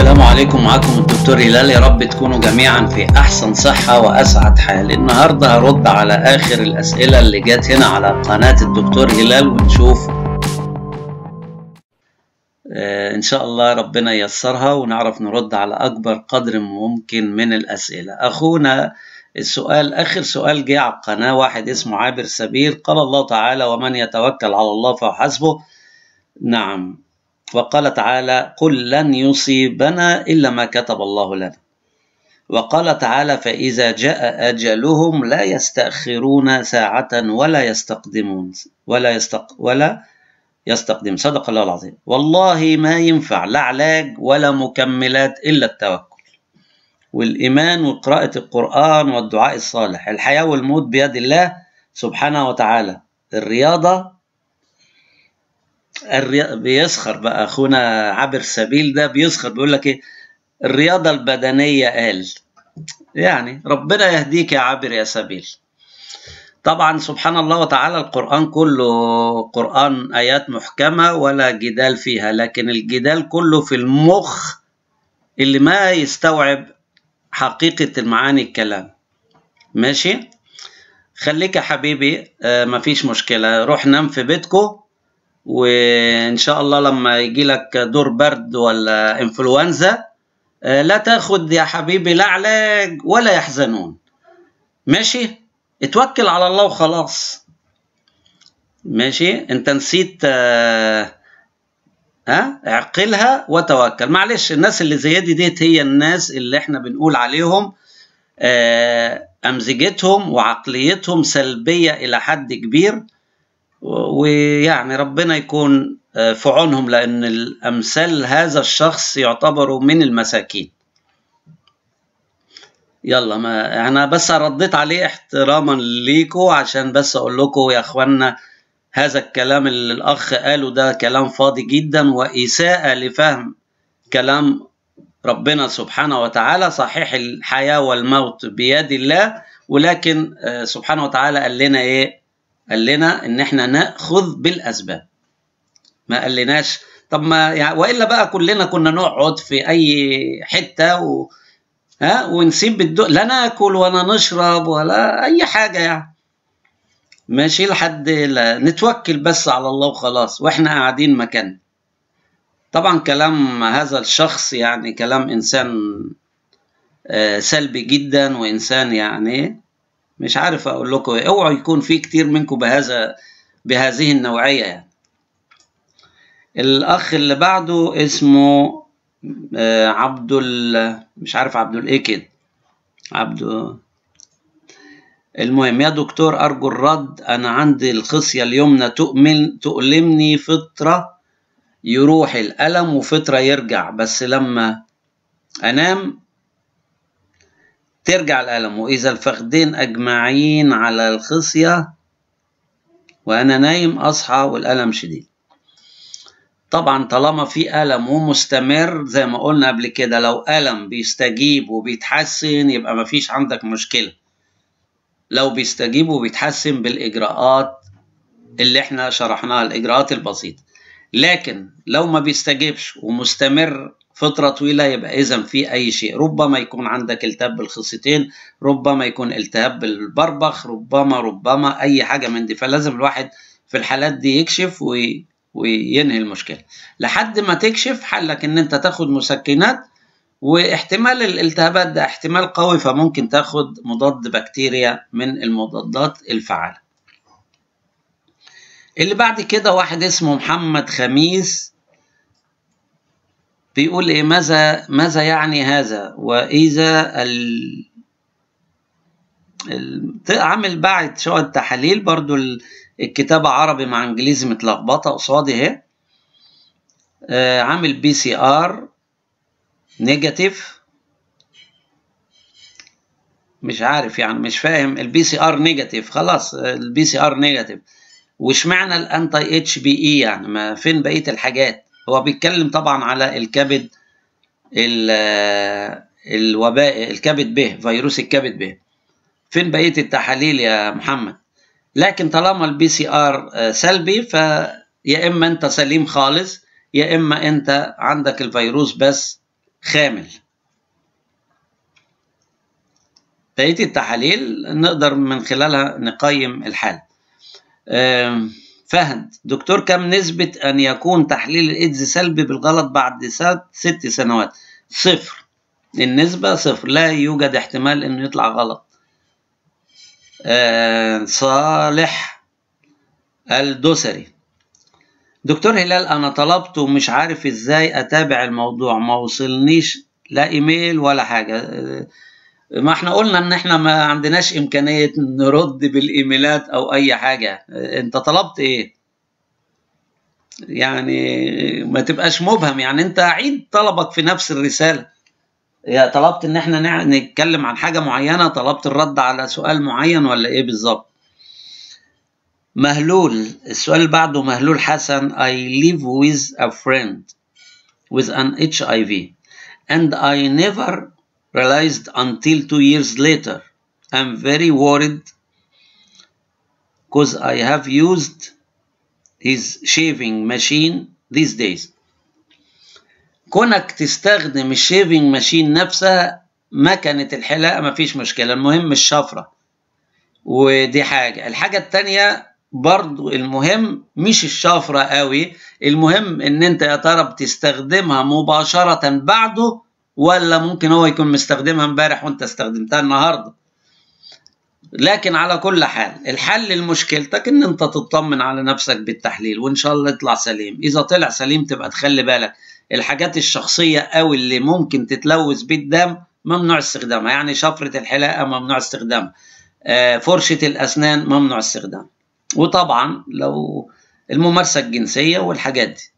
السلام عليكم معاكم الدكتور هلال يا رب تكونوا جميعا في احسن صحه واسعد حال النهارده هرد على اخر الاسئله اللي جات هنا على قناه الدكتور هلال ونشوف آه ان شاء الله ربنا ييسرها ونعرف نرد على اكبر قدر ممكن من الاسئله اخونا السؤال آخر سؤال جه على القناة واحد اسمه عابر سبيل قال الله تعالى ومن يتوكل على الله فحسبه نعم وقال تعالى قل لن يصيبنا إلا ما كتب الله لنا وقال تعالى فإذا جاء أجلهم لا يستأخرون ساعة ولا يستقدمون ولا يستق ولا يستقدم صدق الله العظيم والله ما ينفع لا علاج ولا مكملات إلا التوكل والإيمان وقراءة القرآن والدعاء الصالح الحياة والموت بيد الله سبحانه وتعالى الرياضة بيسخر بقى اخونا عابر سبيل ده بيسخر بيقول لك ايه الرياضه البدنيه قال يعني ربنا يهديك يا عابر يا سبيل طبعا سبحان الله وتعالى القرآن كله قرآن آيات محكمة ولا جدال فيها لكن الجدال كله في المخ اللي ما يستوعب حقيقة المعاني الكلام ماشي خليك يا حبيبي آه، مفيش مشكلة روح نام في بيتكم وان شاء الله لما يجي لك دور برد ولا انفلونزا آه، لا تاخد يا حبيبي لا علاج ولا يحزنون ماشي اتوكل على الله وخلاص ماشي انت نسيت آه ها اعقلها وتوكل معلش الناس اللي زي دي ديت هي الناس اللي احنا بنقول عليهم آه، امزجتهم وعقليتهم سلبيه الى حد كبير ويعني ربنا يكون آه، في عونهم لأن الأمثال هذا الشخص يعتبروا من المساكين يلا ما أنا بس رديت عليه احتراما ليكوا عشان بس أقول لكم يا أخوانا هذا الكلام اللي الأخ قاله ده كلام فاضي جدا وإساءة لفهم كلام ربنا سبحانه وتعالى صحيح الحياة والموت بيد الله ولكن آه، سبحانه وتعالى قال لنا إيه قال لنا ان احنا ناخذ بالاسباب ما قال لناش طب ما يعني والا بقى كلنا كنا نقعد في اي حته و... ها ونسيب الدو... لا ناكل ولا نشرب ولا اي حاجه يعني ماشي لحد لا نتوكل بس على الله وخلاص واحنا قاعدين مكاننا طبعا كلام هذا الشخص يعني كلام انسان آه، سلبي جدا وانسان يعني مش عارف اقول لكم إيه. اوعوا يكون في كتير منكم بهذا بهذه النوعيه يعني الاخ اللي بعده اسمه آه، عبد مش عارف عبد الايه كده عبد المهم يا دكتور ارجو الرد انا عندي الخصيه اليمنى تؤمن تؤلمني فطره يروح الالم وفطره يرجع بس لما انام ترجع الألم وإذا الفخدين أجمعين على الخصية وأنا نايم أصحى والألم شديد طبعا طالما في ألم ومستمر زي ما قلنا قبل كده لو ألم بيستجيب وبيتحسن يبقى مفيش عندك مشكلة لو بيستجيب وبيتحسن بالإجراءات اللي احنا شرحناها الإجراءات البسيطة لكن لو ما بيستجيبش ومستمر فترة طويلة يبقى إذا في أي شيء ربما يكون عندك التهاب بالخصيتين ربما يكون التهاب بالبربخ ربما ربما أي حاجة من دي فلازم الواحد في الحالات دي يكشف وي... وينهي المشكلة لحد ما تكشف حلك إن أنت تاخد مسكنات واحتمال الالتهابات ده احتمال قوي فممكن تاخد مضاد بكتيريا من المضادات الفعالة اللي بعد كده واحد اسمه محمد خميس بيقول ايه ماذا ماذا يعني هذا واذا ال... ال... عامل بعد شويه تحاليل برضو الكتابه عربي مع انجليزي متلخبطه قصادي اهي آه، عامل بي سي ار نيجاتيف مش عارف يعني مش فاهم البي سي ار نيجاتيف خلاص البي سي ار نيجاتيف واشمعنى الانتي اتش بي اي e يعني ما فين بقيه الحاجات هو بيتكلم طبعا على الكبد الوباء الكبد به فيروس الكبد به فين بقيه التحاليل يا محمد لكن طالما البي سي ار آه، سلبي فيا اما انت سليم خالص يا اما انت عندك الفيروس بس خامل بقيه التحاليل نقدر من خلالها نقيم الحال فهد دكتور كم نسبة أن يكون تحليل الإيدز سلبي بالغلط بعد ست سنوات؟ صفر النسبة صفر لا يوجد احتمال إنه يطلع غلط آه صالح الدوسري دكتور هلال أنا طلبت ومش عارف إزاي أتابع الموضوع ما وصلنيش لا إيميل ولا حاجة آه ما احنا قلنا ان احنا ما عندناش امكانيه نرد بالايميلات او اي حاجه انت طلبت ايه يعني ما تبقاش مبهم يعني انت عيد طلبك في نفس الرساله يا طلبت ان احنا نتكلم عن حاجه معينه طلبت الرد على سؤال معين ولا ايه بالظبط مهلول السؤال اللي بعده مهلول حسن I live with a friend with an HIV and I never realized until two years later. I'm very worried because I have used his shaving machine these days. كونك تستخدم الشيفنج ماشين نفسها مكنة الحلاقة مفيش مشكلة المهم الشفرة ودي حاجة الحاجة التانية برضو المهم مش الشفرة قوي المهم ان انت يا ترى بتستخدمها مباشرة بعده ولا ممكن هو يكون مستخدمها امبارح وانت استخدمتها النهارده لكن على كل حال الحل لمشكلتك ان انت تطمن على نفسك بالتحليل وان شاء الله يطلع سليم اذا طلع سليم تبقى تخلي بالك الحاجات الشخصيه او اللي ممكن تتلوث بالدم ممنوع استخدامها يعني شفره الحلاقه ممنوع استخدامها آه، فرشه الاسنان ممنوع استخدامها وطبعا لو الممارسه الجنسيه والحاجات دي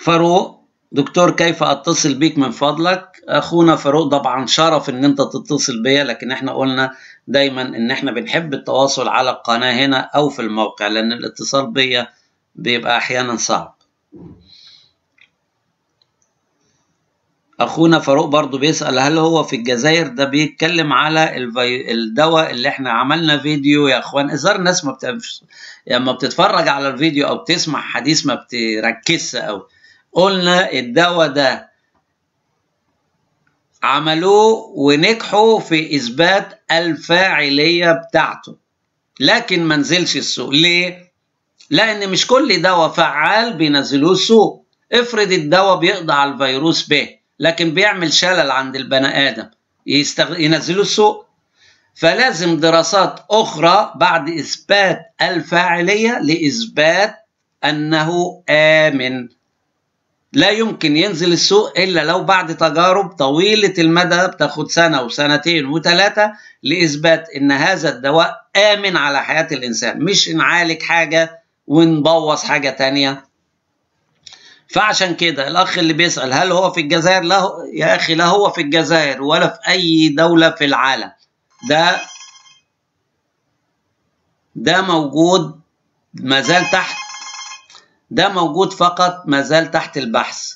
فاروق دكتور كيف اتصل بيك من فضلك اخونا فاروق طبعا شرف ان انت تتصل بيا لكن احنا قلنا دايما ان احنا بنحب التواصل على القناه هنا او في الموقع لان الاتصال بيا بيبقى احيانا صعب اخونا فاروق برضو بيسال هل هو في الجزائر ده بيتكلم على الدواء اللي احنا عملنا فيديو يا اخوان ازاي الناس ما بت... لما يعني بتتفرج على الفيديو او بتسمع حديث ما بتركزش قوي قلنا الدواء ده عملوه ونجحوا في إثبات الفاعلية بتاعته لكن ما نزلش السوق ليه؟ لأن مش كل دواء فعال بينزلوه السوق افرض الدواء بيقضي على الفيروس ب لكن بيعمل شلل عند البني آدم يستغ... ينزلوه السوق فلازم دراسات أخرى بعد إثبات الفاعلية لإثبات أنه آمن لا يمكن ينزل السوق إلا لو بعد تجارب طويلة المدى بتاخد سنة وسنتين وثلاثة لإثبات إن هذا الدواء آمن على حياة الإنسان مش نعالج حاجة ونبوظ حاجة تانية فعشان كده الأخ اللي بيسأل هل هو في الجزائر؟ لا يا أخي لا هو في الجزائر ولا في أي دولة في العالم ده ده موجود مازال تحت ده موجود فقط ما زال تحت البحث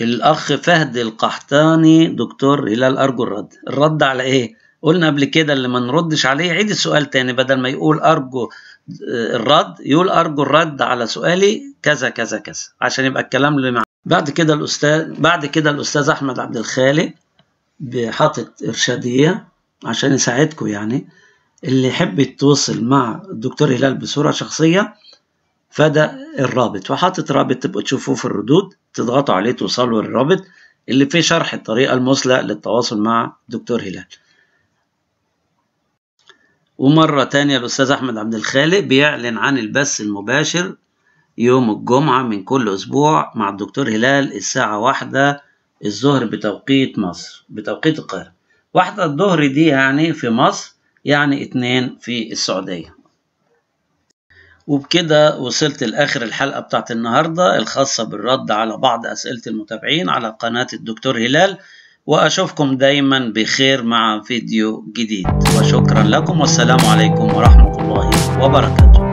الأخ فهد القحطاني دكتور هلال أرجو الرد الرد على إيه؟ قلنا قبل كده اللي ما نردش عليه عيد السؤال تاني بدل ما يقول أرجو آه، الرد يقول أرجو الرد على سؤالي كذا كذا كذا عشان يبقى الكلام اللي معاه بعد كده الأستاذ بعد كده الأستاذ أحمد عبد الخالق حاطط إرشادية عشان يساعدكم يعني اللي يحب يتواصل مع الدكتور هلال بصورة شخصية فده الرابط وحاطط رابط تبقوا تشوفوه في الردود تضغطوا عليه توصلوا الرابط اللي فيه شرح الطريقة المثلى للتواصل مع دكتور هلال ومرة تانية الأستاذ أحمد عبد الخالق بيعلن عن البث المباشر يوم الجمعة من كل أسبوع مع الدكتور هلال الساعة واحدة الظهر بتوقيت مصر بتوقيت القاهرة واحدة الظهر دي يعني في مصر يعني اتنين في السعودية وبكده وصلت لآخر الحلقة بتاعت النهاردة الخاصة بالرد على بعض أسئلة المتابعين على قناة الدكتور هلال وأشوفكم دايما بخير مع فيديو جديد وشكرا لكم والسلام عليكم ورحمة الله وبركاته